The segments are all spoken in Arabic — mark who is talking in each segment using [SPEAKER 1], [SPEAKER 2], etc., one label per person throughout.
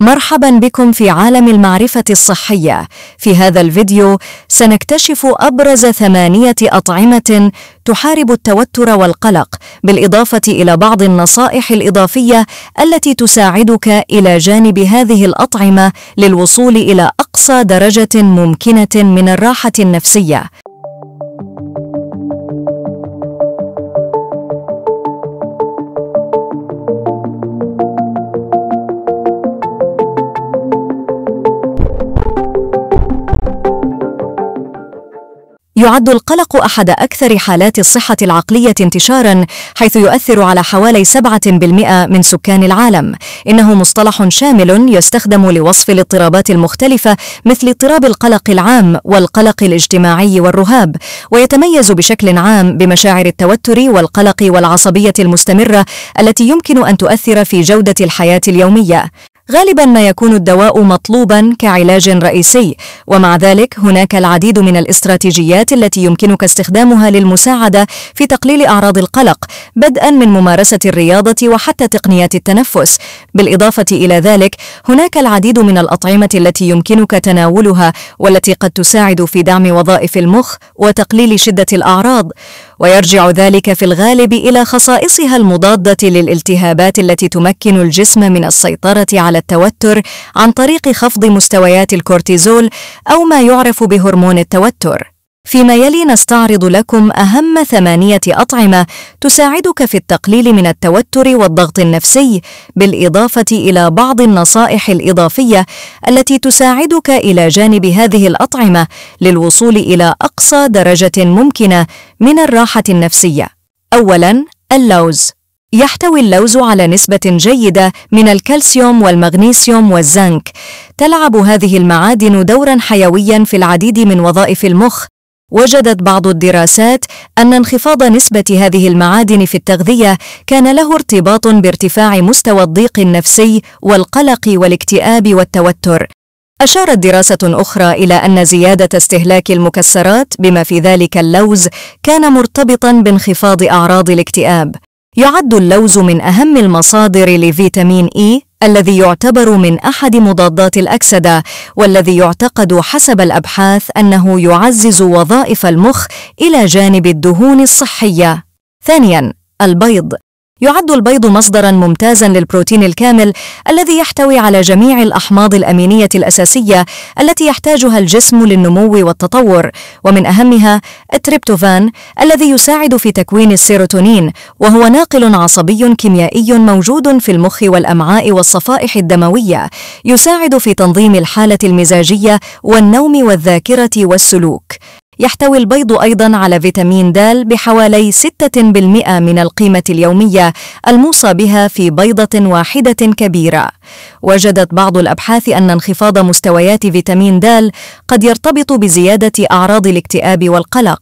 [SPEAKER 1] مرحبا بكم في عالم المعرفة الصحية في هذا الفيديو سنكتشف أبرز ثمانية أطعمة تحارب التوتر والقلق بالإضافة إلى بعض النصائح الإضافية التي تساعدك إلى جانب هذه الأطعمة للوصول إلى أقصى درجة ممكنة من الراحة النفسية يعد القلق أحد أكثر حالات الصحة العقلية انتشارا حيث يؤثر على حوالي 7% من سكان العالم إنه مصطلح شامل يستخدم لوصف الاضطرابات المختلفة مثل اضطراب القلق العام والقلق الاجتماعي والرهاب ويتميز بشكل عام بمشاعر التوتر والقلق والعصبية المستمرة التي يمكن أن تؤثر في جودة الحياة اليومية غالبا ما يكون الدواء مطلوبا كعلاج رئيسي ومع ذلك هناك العديد من الاستراتيجيات التي يمكنك استخدامها للمساعده في تقليل اعراض القلق بدءا من ممارسه الرياضه وحتى تقنيات التنفس بالاضافه الى ذلك هناك العديد من الاطعمه التي يمكنك تناولها والتي قد تساعد في دعم وظائف المخ وتقليل شده الاعراض ويرجع ذلك في الغالب الى خصائصها المضاده للالتهابات التي تمكن الجسم من السيطره على التوتر عن طريق خفض مستويات الكورتيزول او ما يعرف بهرمون التوتر فيما يلي نستعرض لكم أهم ثمانية أطعمة تساعدك في التقليل من التوتر والضغط النفسي، بالإضافة إلى بعض النصائح الإضافية التي تساعدك إلى جانب هذه الأطعمة للوصول إلى أقصى درجة ممكنة من الراحة النفسية. أولاً اللوز يحتوي اللوز على نسبة جيدة من الكالسيوم والمغنيسيوم والزنك. تلعب هذه المعادن دورا حيويا في العديد من وظائف المخ، وجدت بعض الدراسات أن انخفاض نسبة هذه المعادن في التغذية كان له ارتباط بارتفاع مستوى الضيق النفسي والقلق والاكتئاب والتوتر. أشارت دراسة أخرى إلى أن زيادة استهلاك المكسرات بما في ذلك اللوز كان مرتبطا بانخفاض أعراض الاكتئاب. يعد اللوز من أهم المصادر لفيتامين إي e الذي يعتبر من احد مضادات الاكسده والذي يعتقد حسب الابحاث انه يعزز وظائف المخ الى جانب الدهون الصحيه ثانيا البيض يعد البيض مصدرا ممتازا للبروتين الكامل الذي يحتوي على جميع الاحماض الامينيه الاساسيه التي يحتاجها الجسم للنمو والتطور ومن اهمها التريبتوفان الذي يساعد في تكوين السيروتونين وهو ناقل عصبي كيميائي موجود في المخ والامعاء والصفائح الدمويه يساعد في تنظيم الحاله المزاجيه والنوم والذاكره والسلوك يحتوي البيض أيضا على فيتامين د بحوالي 6% من القيمة اليومية الموصى بها في بيضة واحدة كبيرة وجدت بعض الأبحاث أن انخفاض مستويات فيتامين د قد يرتبط بزيادة أعراض الاكتئاب والقلق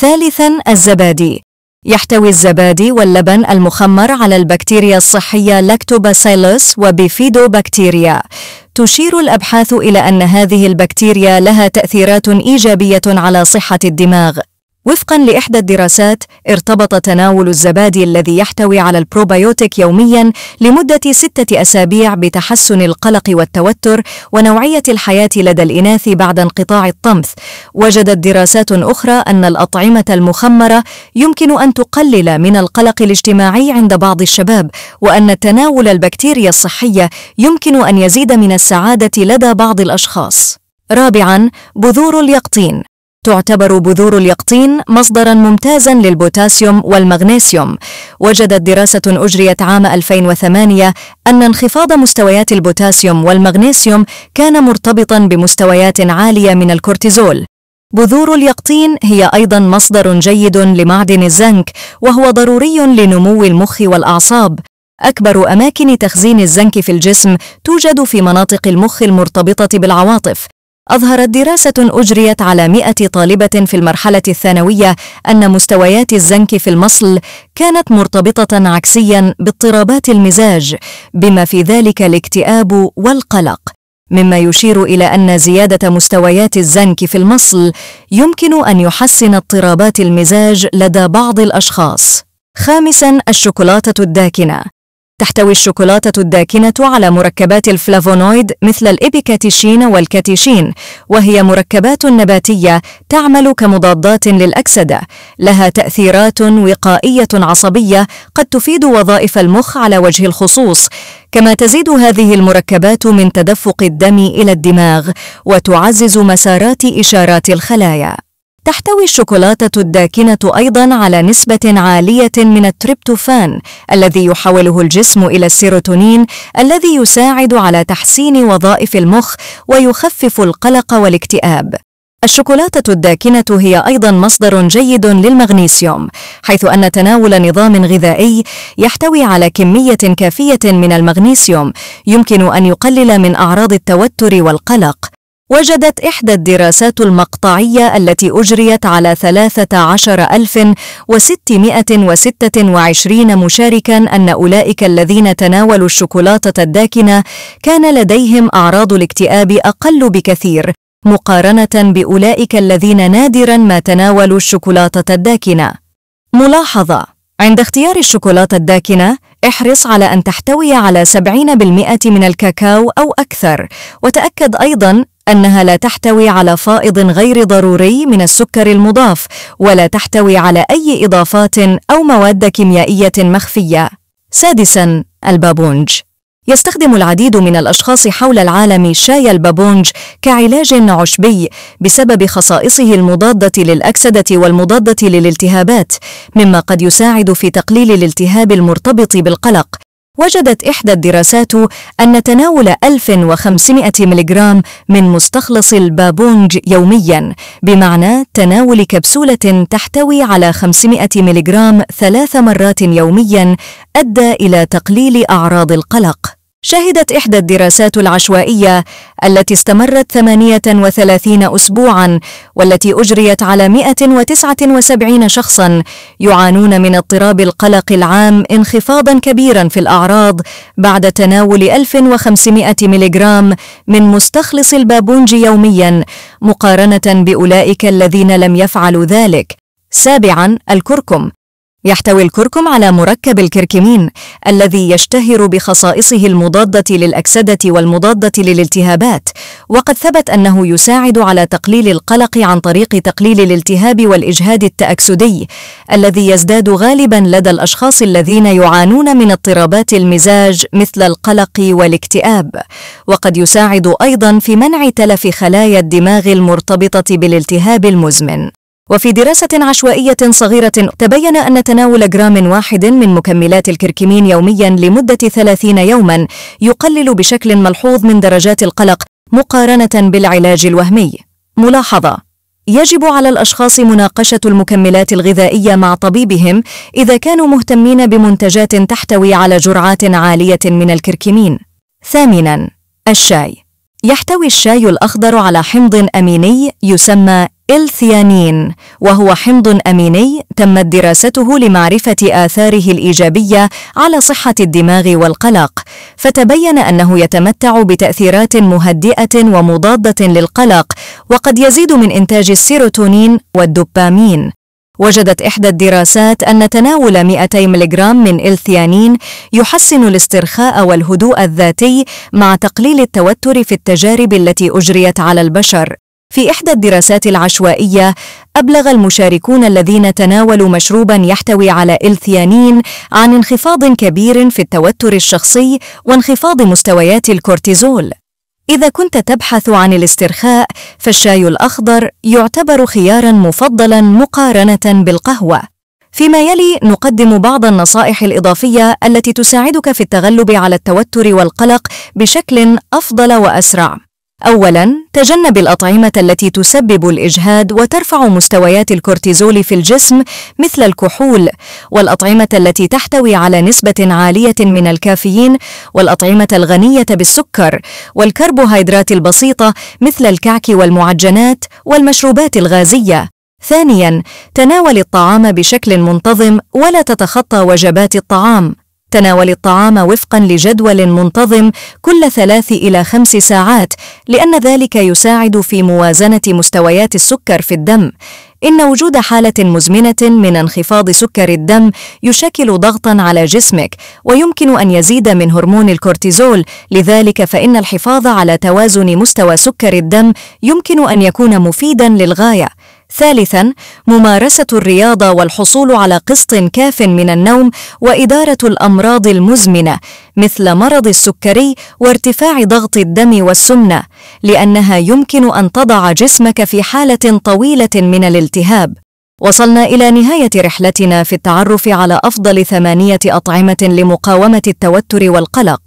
[SPEAKER 1] ثالثا الزبادي يحتوي الزبادي واللبن المخمر على البكتيريا الصحية لاكتوباسيلوس وبيفيدوبكتيريا تشير الأبحاث إلى أن هذه البكتيريا لها تأثيرات إيجابية على صحة الدماغ وفقا لإحدى الدراسات ارتبط تناول الزبادي الذي يحتوي على البروبايوتيك يوميا لمدة ستة أسابيع بتحسن القلق والتوتر ونوعية الحياة لدى الإناث بعد انقطاع الطمث وجدت دراسات أخرى أن الأطعمة المخمرة يمكن أن تقلل من القلق الاجتماعي عند بعض الشباب وأن تناول البكتيريا الصحية يمكن أن يزيد من السعادة لدى بعض الأشخاص رابعا بذور اليقطين تعتبر بذور اليقطين مصدرا ممتازا للبوتاسيوم والمغنيسيوم وجدت دراسة أجريت عام 2008 أن انخفاض مستويات البوتاسيوم والمغنيسيوم كان مرتبطا بمستويات عالية من الكورتيزول بذور اليقطين هي أيضا مصدر جيد لمعدن الزنك وهو ضروري لنمو المخ والأعصاب أكبر أماكن تخزين الزنك في الجسم توجد في مناطق المخ المرتبطة بالعواطف أظهرت دراسة أجريت على 100 طالبة في المرحلة الثانوية أن مستويات الزنك في المصل كانت مرتبطة عكسيا باضطرابات المزاج بما في ذلك الاكتئاب والقلق مما يشير إلى أن زيادة مستويات الزنك في المصل يمكن أن يحسن اضطرابات المزاج لدى بعض الأشخاص خامسا الشوكولاتة الداكنة تحتوي الشوكولاتة الداكنة على مركبات الفلافونويد مثل الإبيكاتيشين والكاتيشين، وهي مركبات نباتية تعمل كمضادات للأكسدة، لها تأثيرات وقائية عصبية قد تفيد وظائف المخ على وجه الخصوص، كما تزيد هذه المركبات من تدفق الدم إلى الدماغ، وتعزز مسارات إشارات الخلايا. تحتوي الشوكولاتة الداكنة أيضًا على نسبة عالية من التريبتوفان الذي يحوله الجسم إلى السيروتونين الذي يساعد على تحسين وظائف المخ ويخفف القلق والاكتئاب. الشوكولاتة الداكنة هي أيضًا مصدر جيد للمغنيسيوم، حيث أن تناول نظام غذائي يحتوي على كمية كافية من المغنيسيوم يمكن أن يقلل من أعراض التوتر والقلق. وجدت إحدى الدراسات المقطعية التي أجريت على 13626 مشاركا أن أولئك الذين تناولوا الشوكولاتة الداكنة كان لديهم أعراض الاكتئاب أقل بكثير مقارنة بأولئك الذين نادرا ما تناولوا الشوكولاتة الداكنة. ملاحظة: عند اختيار الشوكولاتة الداكنة، احرص على أن تحتوي على 70% من الكاكاو أو أكثر، وتأكد أيضا أنها لا تحتوي على فائض غير ضروري من السكر المضاف ولا تحتوي على أي إضافات أو مواد كيميائية مخفية. سادساً البابونج يستخدم العديد من الأشخاص حول العالم شاي البابونج كعلاج عشبي بسبب خصائصه المضادة للأكسدة والمضادة للالتهابات، مما قد يساعد في تقليل الالتهاب المرتبط بالقلق، وجدت إحدى الدراسات أن تناول 1500 ملغرام من مستخلص البابونج يوميا بمعنى تناول كبسولة تحتوي على 500 ملغرام ثلاث مرات يوميا أدى إلى تقليل أعراض القلق شهدت إحدى الدراسات العشوائية التي استمرت 38 أسبوعاً والتي أجريت على 179 شخصاً يعانون من اضطراب القلق العام انخفاضاً كبيراً في الأعراض بعد تناول 1500 ملغرام من مستخلص البابونج يومياً مقارنة بأولئك الذين لم يفعلوا ذلك. سابعاً الكركم يحتوي الكركم على مركب الكركمين الذي يشتهر بخصائصه المضادة للأكسدة والمضادة للالتهابات وقد ثبت أنه يساعد على تقليل القلق عن طريق تقليل الالتهاب والإجهاد التأكسدي الذي يزداد غالبا لدى الأشخاص الذين يعانون من اضطرابات المزاج مثل القلق والاكتئاب وقد يساعد أيضا في منع تلف خلايا الدماغ المرتبطة بالالتهاب المزمن وفي دراسة عشوائية صغيرة تبين أن تناول جرام واحد من مكملات الكركمين يوميا لمدة 30 يوما يقلل بشكل ملحوظ من درجات القلق مقارنة بالعلاج الوهمي. ملاحظة: يجب على الأشخاص مناقشة المكملات الغذائية مع طبيبهم إذا كانوا مهتمين بمنتجات تحتوي على جرعات عالية من الكركمين. ثامناً: الشاي. يحتوي الشاي الأخضر على حمض أميني يسمى الثيانين وهو حمض اميني تمت دراسته لمعرفه اثاره الايجابيه على صحه الدماغ والقلق فتبين انه يتمتع بتاثيرات مهدئه ومضاده للقلق وقد يزيد من انتاج السيروتونين والدوبامين وجدت إحدى الدراسات أن تناول 200 ملغرام من الثيانين يحسن الاسترخاء والهدوء الذاتي مع تقليل التوتر في التجارب التي أجريت على البشر. في إحدى الدراسات العشوائية أبلغ المشاركون الذين تناولوا مشروبا يحتوي على الثيانين عن انخفاض كبير في التوتر الشخصي وانخفاض مستويات الكورتيزول إذا كنت تبحث عن الاسترخاء فالشاي الأخضر يعتبر خيارا مفضلا مقارنة بالقهوة فيما يلي نقدم بعض النصائح الإضافية التي تساعدك في التغلب على التوتر والقلق بشكل أفضل وأسرع أولاً، تجنب الأطعمة التي تسبب الإجهاد وترفع مستويات الكورتيزول في الجسم مثل الكحول، والأطعمة التي تحتوي على نسبة عالية من الكافيين، والأطعمة الغنية بالسكر، والكربوهيدرات البسيطة مثل الكعك والمعجنات والمشروبات الغازية. ثانياً، تناول الطعام بشكل منتظم ولا تتخطى وجبات الطعام. تناول الطعام وفقا لجدول منتظم كل ثلاث إلى خمس ساعات لأن ذلك يساعد في موازنة مستويات السكر في الدم إن وجود حالة مزمنة من انخفاض سكر الدم يشكل ضغطا على جسمك ويمكن أن يزيد من هرمون الكورتيزول لذلك فإن الحفاظ على توازن مستوى سكر الدم يمكن أن يكون مفيدا للغاية ثالثا ممارسة الرياضة والحصول على قسط كاف من النوم وإدارة الأمراض المزمنة مثل مرض السكري وارتفاع ضغط الدم والسمنة لأنها يمكن أن تضع جسمك في حالة طويلة من الالتهاب وصلنا إلى نهاية رحلتنا في التعرف على أفضل ثمانية أطعمة لمقاومة التوتر والقلق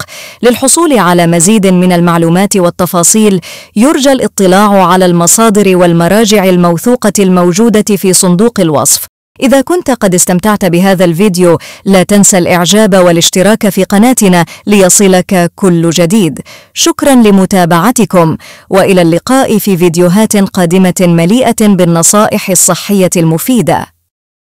[SPEAKER 1] للحصول على مزيد من المعلومات والتفاصيل يرجى الاطلاع على المصادر والمراجع الموثوقة الموجودة في صندوق الوصف إذا كنت قد استمتعت بهذا الفيديو لا تنسى الإعجاب والاشتراك في قناتنا ليصلك كل جديد شكرا لمتابعتكم وإلى اللقاء في فيديوهات قادمة مليئة بالنصائح الصحية المفيدة